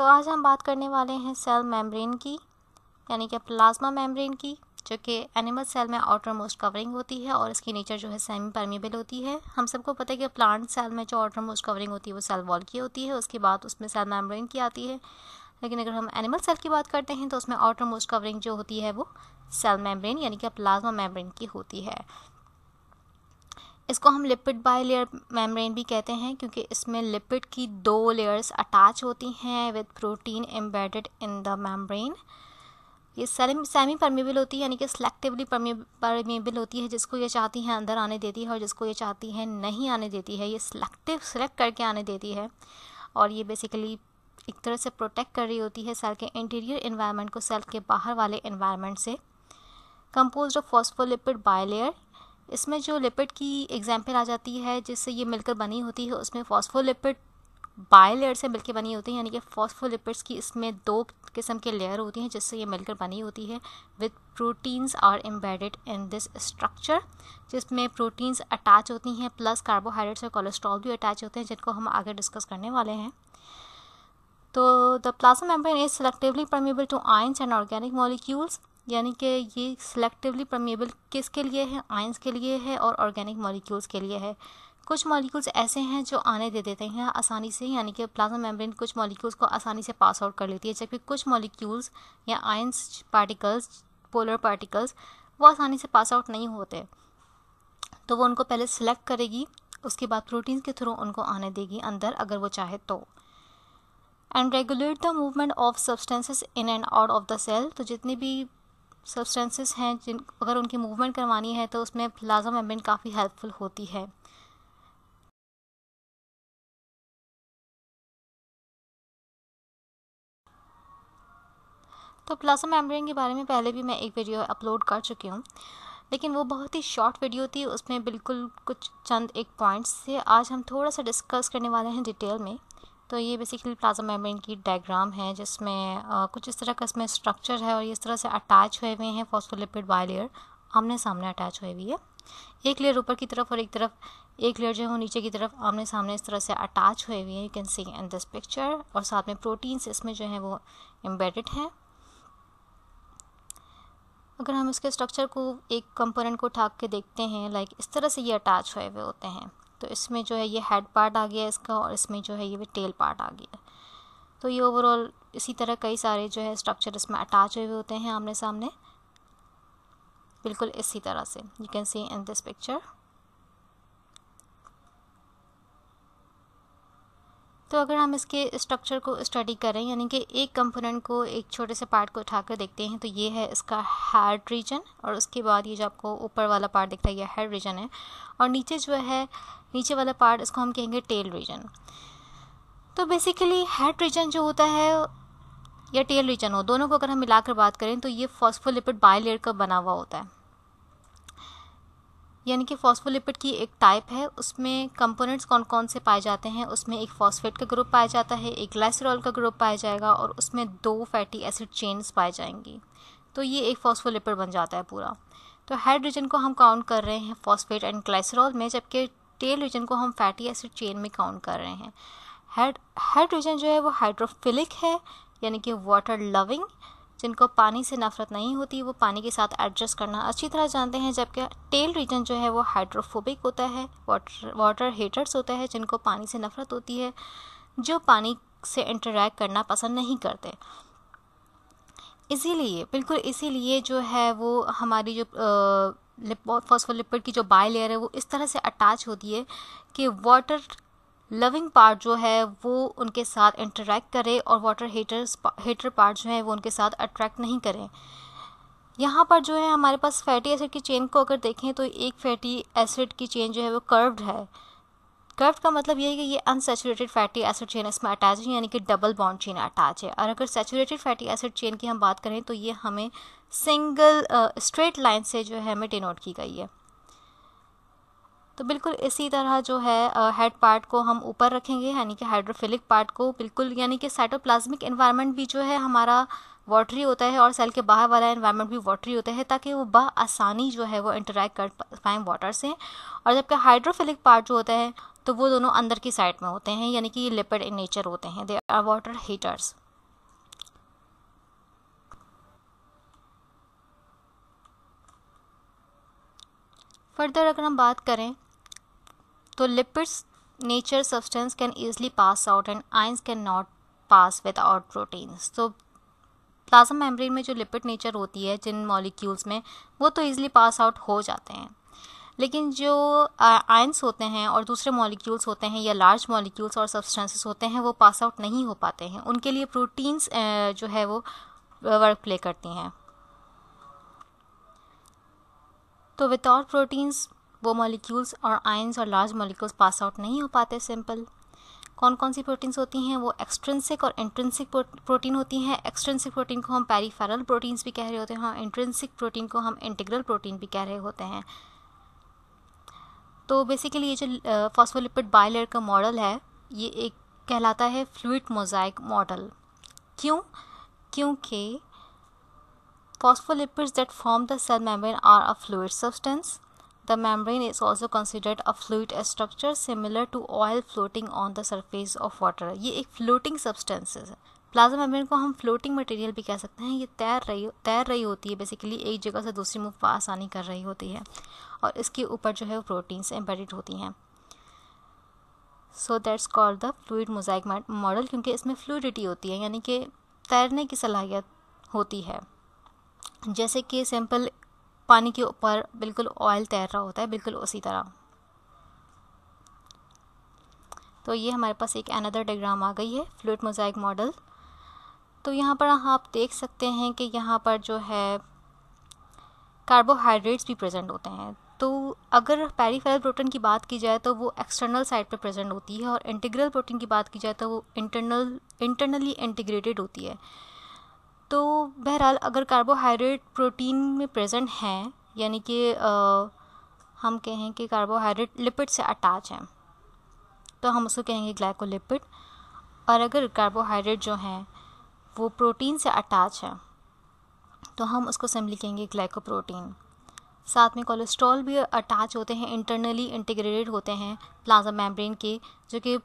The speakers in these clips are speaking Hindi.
तो आज हम बात करने वाले हैं सेल मेम्ब्रेन की यानी कि प्लाज्मा मेम्ब्रेन की जो कि एनिमल सेल में आउटर मोस्ट कवरिंग होती है और इसकी नेचर जो है सेमी परमेबल होती है हम सबको पता है कि प्लांट सेल में जो आउटर मोस्ट कवरिंग होती है वो सेल वॉल की होती है उसके बाद उसमें सेल मेम्ब्रेन की आती है लेकिन अगर हम एनिमल सेल की बात करते हैं तो उसमें आउटर मोस्ट कवरिंग जो होती है वो सेल मेम्ब्रेन यानी कि प्लाज्मा मेम्ब्रेन की होती है इसको हम लिपिड बाई लेयर मेम्ब्रेन भी कहते हैं क्योंकि इसमें लिपिड की दो लेयर्स अटैच होती हैं with protein embedded in the membrane ये सेमी परमेबल होती है यानी कि सेलेक्टिवली परमेबल होती है जिसको ये चाहती है अंदर आने देती है और जिसको ये चाहती है नहीं आने देती है ये सेलेक्टिव सेलेक्ट करके आने देती है और ये बेसिकली एक तरह से प्रोटेक्ट कर रही होती है सेल के इंटीरियर इन्वायरमेंट को सेल के बाहर वाले इन्वायरमेंट से कंपोज ऑफ फॉस्फोलिपिड बायलेयर इसमें जो लिपिड की एग्जाम्पल आ जाती है जिससे ये मिलकर बनी होती है उसमें फॉस्फोलिपिड बाय लेयर से मिलकर बनी होती है यानी कि फॉस्फोलिपिड्स की इसमें दो किस्म के लेयर होती हैं जिससे ये मिलकर बनी होती है with proteins are embedded in this structure जिसमें प्रोटीन्स अटैच होती हैं प्लस कार्बोहाइड्रेट्स और कोलेस्ट्रॉल भी अटैच होते हैं जिनको हम आगे डिस्कस करने वाले हैं तो the plasma membrane is selectively permeable to ions and organic molecules यानी कि ये सिलेक्टिवली परमेबल किसके लिए है आयंस के लिए है और ऑर्गेनिक मॉलिक्यूल्स के लिए है कुछ मॉलिक्यूल्स ऐसे हैं जो आने दे देते हैं आसानी से यानी कि प्लाज्मा मेम्ब्रेन कुछ मॉलिक्यूल्स को आसानी से पास आउट कर लेती है जबकि कुछ मॉलिक्यूल्स या आयंस पार्टिकल्स पोलर पार्टिकल्स वो आसानी से पास आउट नहीं होते तो वो उनको पहले सेलेक्ट करेगी उसके बाद प्रोटीन के थ्रू उनको आने देगी अंदर अगर वो चाहे तो and regulate the movement of substances in and out of the cell तो जितनी भी सब्सटेंसेस हैं जिन अगर उनकी मूवमेंट करवानी है तो उसमें प्लाज्मा मेम्ब्रेन काफ़ी हेल्पफुल होती है तो प्लाज्मा मेम्ब्रेन के बारे में पहले भी मैं एक वीडियो अपलोड कर चुकी हूँ लेकिन वो बहुत ही शॉर्ट वीडियो थी उसमें बिल्कुल कुछ चंद एक पॉइंट्स थे आज हम थोड़ा सा डिस्कस करने वाले हैं डिटेल में तो ये बेसिकली प्लाज्मा मेम्ब्रेन की डायग्राम है जिसमें कुछ इस तरह का इसमें स्ट्रक्चर है और इस तरह से अटैच हुए हुए हैं फॉस्फोलिपिड बायलेयर आमने सामने अटैच हुई हुई है एक लेयर ऊपर की तरफ और एक तरफ एक लेयर जो है नीचे की तरफ आमने सामने इस तरह से अटैच हुए हुए हैं you can see in this picture और साथ में प्रोटीन्स इसमें जो है वो एम्बेडेड हैं अगर हम इसके स्ट्रक्चर को एक कंपोनेंट को ठाक के देखते हैं लाइक इस तरह से ये अटैच हुए हुए होते हैं तो इसमें जो है ये हेड पार्ट आ गया इसका और इसमें जो है ये टेल पार्ट आ गया तो ये ओवरऑल इसी तरह कई सारे जो है स्ट्रक्चर इसमें अटैच हुए होते हैं आमने सामने बिल्कुल इसी तरह से you can see in this picture तो अगर हम इसके स्ट्रक्चर को स्टडी करें यानी कि एक कंपोनेंट को एक छोटे से पार्ट को उठाकर देखते हैं तो ये है इसका हार्ड रीजन और उसके बाद ये जो आपको ऊपर वाला पार्ट दिख रहा है ये हेड रीजन है और नीचे जो है नीचे वाला पार्ट इसको हम कहेंगे टेल रीजन तो बेसिकली हेड रीजन जो होता है या टेल रीजन हो दोनों को अगर हम मिलाकर बात करें तो ये फॉस्फोलिपिड बायलेयर का बना हुआ होता है यानी कि फॉस्फोलिपिड की एक टाइप है उसमें कंपोनेंट्स कौन कौन से पाए जाते हैं उसमें एक फॉस्फेट का ग्रुप पाया जाता है एक ग्लाइसरॉल का ग्रुप पाया जाएगा और उसमें दो फैटी एसिड चेन्स पाए जाएंगी तो ये एक फॉस्फोलिपिड बन जाता है पूरा तो हेड को हम काउंट कर रहे हैं फॉस्फेट एंड ग्लाइसरॉल में जबकि टेल रीजन को हम फैटी एसिड चेन में काउंट कर रहे हैं हाइड्रोजन रीजन जो है वो हाइड्रोफिलिक है यानी कि वाटर लविंग जिनको पानी से नफरत नहीं होती वो पानी के साथ एडजस्ट करना अच्छी तरह जानते हैं जबकि टेल रीजन जो है वो हाइड्रोफोबिक होता है वाटर वाटर हीटर्स होता है जिनको पानी से नफरत होती है जो पानी से इंटरेक्ट करना पसंद नहीं करते इसीलिए बिल्कुल इसीलिए जो है वो हमारी जो फॉस्फोलिपिड की जो बाई लेयर है वो इस तरह से अटैच होती है कि वाटर लविंग पार्ट जो है वो उनके साथ इंटरेक्ट करे और वाटर हीटर हीटर पार्ट जो है वो उनके साथ अट्रैक्ट नहीं करें यहाँ पर जो है हमारे पास फैटी एसिड की चेन को अगर देखें तो एक फैटी एसिड की चेन जो है वो कर्व्ड है कर्व का मतलब ये है कि ये अनसेचुरेटेड फैटी एसिड चेन इसमें अटैच है यानी कि डबल बॉन्ड चेन अटैच है और अगर सेचुरेटेड फैटी एसिड चेन की हम बात करें तो ये हमें सिंगल स्ट्रेट लाइन से जो है हमें डिनोट की गई है तो बिल्कुल इसी तरह जो है हेड पार्ट को हम ऊपर रखेंगे यानी कि हाइड्रोफिलिक पार्ट को बिल्कुल यानी कि साइटोप्लाज्मिक इन्वायरमेंट भी जो है हमारा वाटरी होता है और सेल के बाहर वाला इन्वायरमेंट भी वाटरी होता है ताकि वो बा आसानी जो है वो इंटरेक्ट कर पाए वाटर से और जबकि हाइड्रोफिलिक पार्ट जो होता है तो वो दोनों अंदर की साइड में होते हैं यानी कि ये लिपिड इन नेचर होते हैं they are water heaters further अगर हम बात करें तो lipids nature substance can easily pass out and ions can not pass without proteins तो प्लाज्मा मेम्ब्रेन में जो लिपिड नेचर होती है जिन मॉलिक्यूल्स में वो तो ईज़ली पास आउट हो जाते हैं लेकिन जो आयंस होते हैं और दूसरे मॉलिक्यूल्स होते हैं या लार्ज मॉलिक्यूल्स और सब्सटेंसेस होते हैं वो पास आउट नहीं हो पाते हैं उनके लिए प्रोटीन्स जो है वो वर्क प्ले करती हैं तो विदाउट प्रोटीन्स वो मॉलिक्यूल्स और आयंस और लार्ज मॉलिक्यूल्स पास आउट नहीं हो पाते सिंपल कौन कौन सी प्रोटीन्स होती हैं वो एक्सट्रेंसिक और इंट्रेंसिक प्रोटीन होती हैं एक्सट्रेंसिक प्रोटीन को हम पेरीफेरल प्रोटीन्स भी कह रहे होते हैं इंट्रेंसिक हाँ, प्रोटीन को हम इंटीग्रल प्रोटीन भी कह रहे होते हैं तो बेसिकली ये जो फॉस्फोलिपिड बायलेयर का मॉडल है ये एक कहलाता है फ्लूड मोजाइक मॉडल क्यों क्योंकि phospholipids that form the cell membrane are a fluid substance The membrane is also considered a fluid structure similar to oil floating on the surface of water. ये एक floating substance है प्लाज्मा मेम्ब्रेन को हम फ्लोटिंग मटेरियल भी कह सकते हैं ये तैर रही तैर रही होती है बेसिकली एक जगह से दूसरी मूव आसानी कर रही होती है और इसके ऊपर जो है वो प्रोटीन्स एम्बेडिड होती हैं so that's called the fluid mosaic model क्योंकि इसमें फ्लूडिटी होती है यानी कि तैरने की सलाहियत होती है जैसे कि सिंपल पानी के ऊपर बिल्कुल ऑयल तैर रहा होता है बिल्कुल उसी तरह तो ये हमारे पास एक अनदर डायग्राम आ गई है फ्लूड मोजाइक मॉडल तो यहाँ पर आप देख सकते हैं कि यहाँ पर जो है कार्बोहाइड्रेट्स भी प्रेजेंट होते हैं तो अगर पेरीफेरल प्रोटीन की बात की जाए तो वो एक्सटर्नल साइड पर प्रेजेंट होती है और इंटीग्रल प्रोटीन की बात की जाए तो वो इंटरनल इंटरनली इंटीग्रेटेड होती है तो बहरहाल अगर कार्बोहाइड्रेट प्रोटीन में प्रेजेंट हैं यानी कि हम कहें कि कार्बोहाइड्रेट लिपिड से अटैच हैं तो हम उसको कहेंगे ग्लाइकोलिपिड और अगर कार्बोहाइड्रेट जो हैं वो प्रोटीन से अटैच है तो हम उसको सिंपली कहेंगे ग्लाइकोप्रोटीन साथ में कोलेस्ट्रॉल भी अटैच होते हैं इंटरनली इंटीग्रेटेड होते हैं प्लाज्मा मेम्ब्रेन के जो कि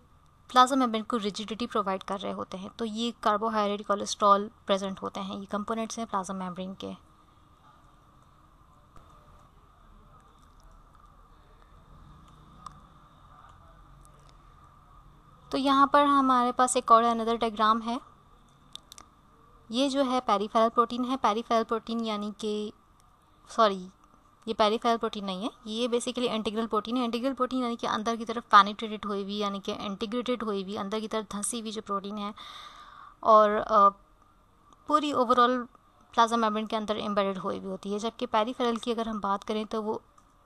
प्लाज्मा मेम्ब्रेन को रिजिडिटी प्रोवाइड कर रहे होते हैं तो ये कार्बोहाइड्रेट कोलेस्ट्रॉल प्रेजेंट होते हैं ये कंपोनेंट्स हैं प्लाज्मा मेम्ब्रेन के तो यहाँ पर हमारे पास एक और अनदर डायग्राम है ये जो है पेरीफेरल प्रोटीन है पेरीफेरल प्रोटीन यानी कि सॉरी ये पेरीफेरल प्रोटीन नहीं है ये बेसिकली इंटीग्रल प्रोटीन है इंटीग्रल प्रोटीन यानी कि अंदर की तरफ पैनिट्रेटेड हुई हुई यानी कि इंटीग्रेटेड हुई हुई अंदर की तरफ धंसी हुई जो प्रोटीन है और पूरी ओवरऑल प्लाज्मा मेम्ब्रेन के अंदर एम्बेडेड हुई हुई होती है जबकि पेरीफेरल की अगर हम बात करें तो वो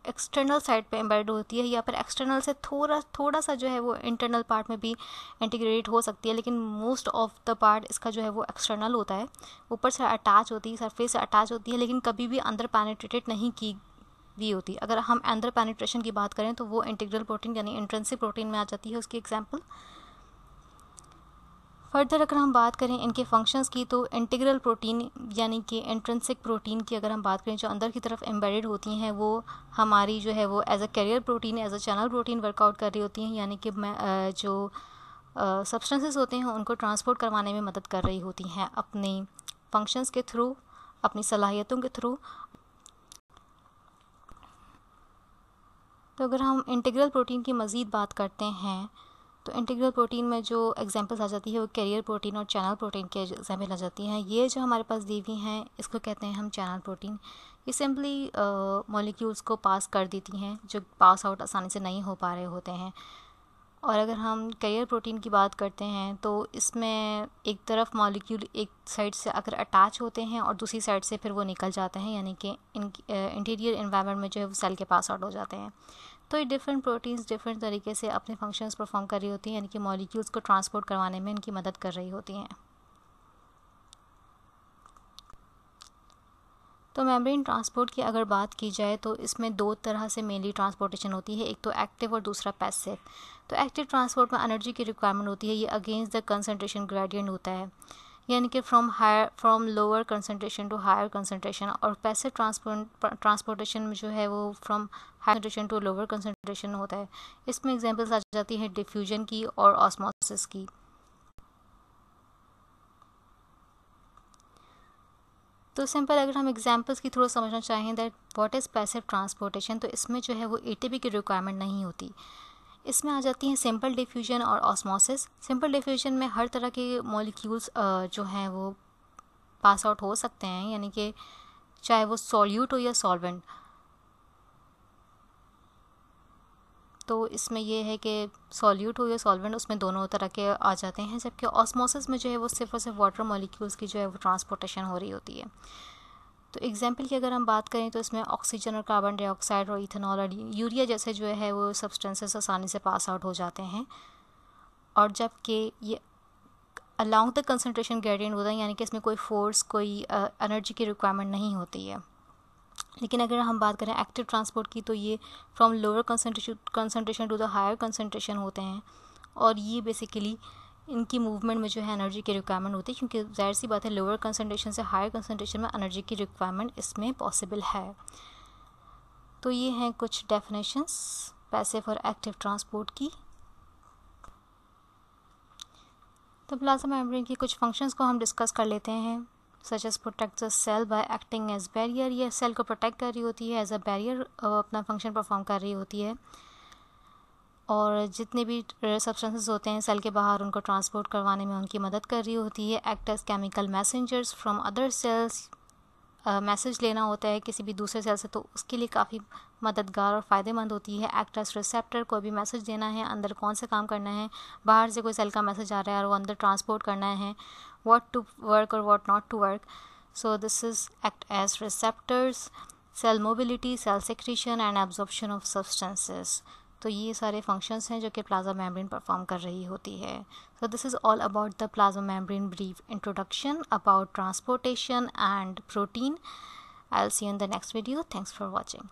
एक्सटर्नल साइड पे एम्बेड होती है या फिर एक्सटर्नल से थोड़ा थोड़ा सा जो है वो इंटरनल पार्ट में भी इंटीग्रेट हो सकती है लेकिन मोस्ट ऑफ द पार्ट इसका जो है वो एक्सटर्नल होता है ऊपर से अटैच होती है सरफेस से अटैच होती है लेकिन कभी भी अंदर पैनिट्रेटेड नहीं की दी होती है अगर हम एंड्रो पेनिट्रेशन की बात करें तो वो इंटीग्रल प्रोटीन यानी इंट्रेंसिक प्रोटीन में आ जाती है उसकी एग्जाम्पल फर्दर अगर हम बात करें इनके फंक्शंस की तो इंटीग्रल प्रोटीन यानी कि इंट्रेंसिक प्रोटीन की अगर हम बात करें जो अंदर की तरफ एम्बेडेड होती हैं वो हमारी जो है वो as a carrier protein as a channel protein work out कर रही होती हैं यानी कि जो सब्सटेंसेस होते हैं उनको ट्रांसपोर्ट करवाने में मदद कर रही होती हैं अपने फंक्शंस के थ्रू अपनी सलाहियतों के थ्रू तो अगर हम इंटीग्रल प्रोटीन की मज़ीद बात करते हैं तो इंटीग्रल प्रोटीन में जो एग्जांपल्स आ जाती है वो कैरियर प्रोटीन और चैनल प्रोटीन के एग्जाम्पल आ जाती हैं ये जो हमारे पास दी हुई हैं इसको कहते हैं हम चैनल प्रोटीन ये सिंपली मॉलिक्यूल्स को पास कर देती हैं जो पास आउट आसानी से नहीं हो पा रहे होते हैं और अगर हम कैरियर प्रोटीन की बात करते हैं तो इसमें एक तरफ मॉलिक्यूल एक साइड से अगर अटैच होते हैं और दूसरी साइड से फिर वो निकल जाते हैं यानी कि इंटीरियर इन्वायरमेंट में जो है वो सेल के पास आउट हो जाते हैं तो ये डिफरेंट प्रोटीन्स डिफरेंट तरीके से अपने फंक्शंस परफॉर्म कर रही होती हैं यानी कि मॉलिक्यूल्स को ट्रांसपोर्ट करवाने में इनकी मदद कर रही होती हैं तो मेम्ब्रेन ट्रांसपोर्ट की अगर बात की जाए तो इसमें दो तरह से मेनली ट्रांसपोर्टेशन होती है एक तो एक्टिव और दूसरा पैसिव तो एक्टिव ट्रांसपोर्ट में एनर्जी की रिक्वायरमेंट होती है ये अगेंस्ट द कंसनट्रेशन ग्रेडियंट होता है यानी कि from higher from lower concentration to higher concentration और पैसे ट्रांसपोर्टेशन में जो है वो from higher concentration to lower concentration होता है इसमें एग्जाम्पल्स आ जाती है डिफ्यूजन की और ऑस्मोसिस की तो सिंपल अगर हम एग्जाम्पल्स की थोड़ा समझना चाहें that what is passive transportation तो इसमें जो है वो एटीपी की रिक्वायरमेंट नहीं होती इसमें आ जाती हैं सिंपल डिफ्यूजन और ऑस्मोसिस सिंपल डिफ्यूजन में हर तरह के मॉलिक्यूल्स जो हैं वो पास आउट हो सकते हैं यानी कि चाहे वो सॉल्यूट हो या सॉल्वेंट तो इसमें ये है कि सॉल्यूट हो या सॉल्वेंट उसमें दोनों तरह के आ जाते हैं जबकि ऑस्मोसिस में जो है वो सिर्फ और सिर्फ वाटर मॉलिक्यूल्स की जो है वो ट्रांसपोर्टेशन हो रही होती है तो एग्जाम्पल की अगर हम बात करें तो इसमें ऑक्सीजन और कार्बन डाइऑक्साइड और इथेनॉल और यूरिया जैसे जो है वो सब्सटेंसेस आसानी से पास आउट हो जाते हैं और जबकि ये अलॉन्ग द कंसनट्रेशन ग्रेडियंट होता है यानी कि इसमें कोई फोर्स कोई एनर्जी की रिक्वायरमेंट नहीं होती है लेकिन अगर हम बात करें एक्टिव ट्रांसपोर्ट की तो ये from lower concentration concentration to the higher concentration होते हैं और ये बेसिकली इनकी मूवमेंट में जो है एनर्जी की रिक्वायरमेंट होती है क्योंकि जाहिर सी बात है लोअर कंसनट्रेशन से हायर कंसनट्रेशन में एनर्जी की रिक्वायरमेंट इसमें पॉसिबल है तो ये हैं कुछ डेफिनेशंस पैसिव और एक्टिव ट्रांसपोर्ट की तो प्लाज्मा मेम्ब्रेन के कुछ फंक्शंस को हम डिस्कस कर लेते हैं such as protect the cell by acting as barrier या सेल को प्रोटेक्ट कर रही होती है एज अ बैरियर अपना फंक्शन परफॉर्म कर रही होती है और जितने भी सब्सटेंसेस होते हैं सेल के बाहर उनको ट्रांसपोर्ट करवाने में उनकी मदद कर रही होती है act as chemical messengers from other cells message लेना होता है किसी भी दूसरे सेल से तो उसके लिए काफ़ी मददगार और फ़ायदेमंद होती है एक्टर्स रिसेप्टर कोई भी मैसेज देना है अंदर कौन सा काम करना है बाहर से कोई सेल का मैसेज आ रहा है और वो अंदर ट्रांसपोर्ट करना है वॉट टू वर्क और what not to work so this is act as receptors cell mobility cell secretion and absorption of substances तो ये सारे फंक्शंस हैं जो कि प्लाज्मा मेम्ब्रेन परफॉर्म कर रही होती है so this is all about the plasma membrane brief introduction about transportation and protein I will see in the next video thanks for watching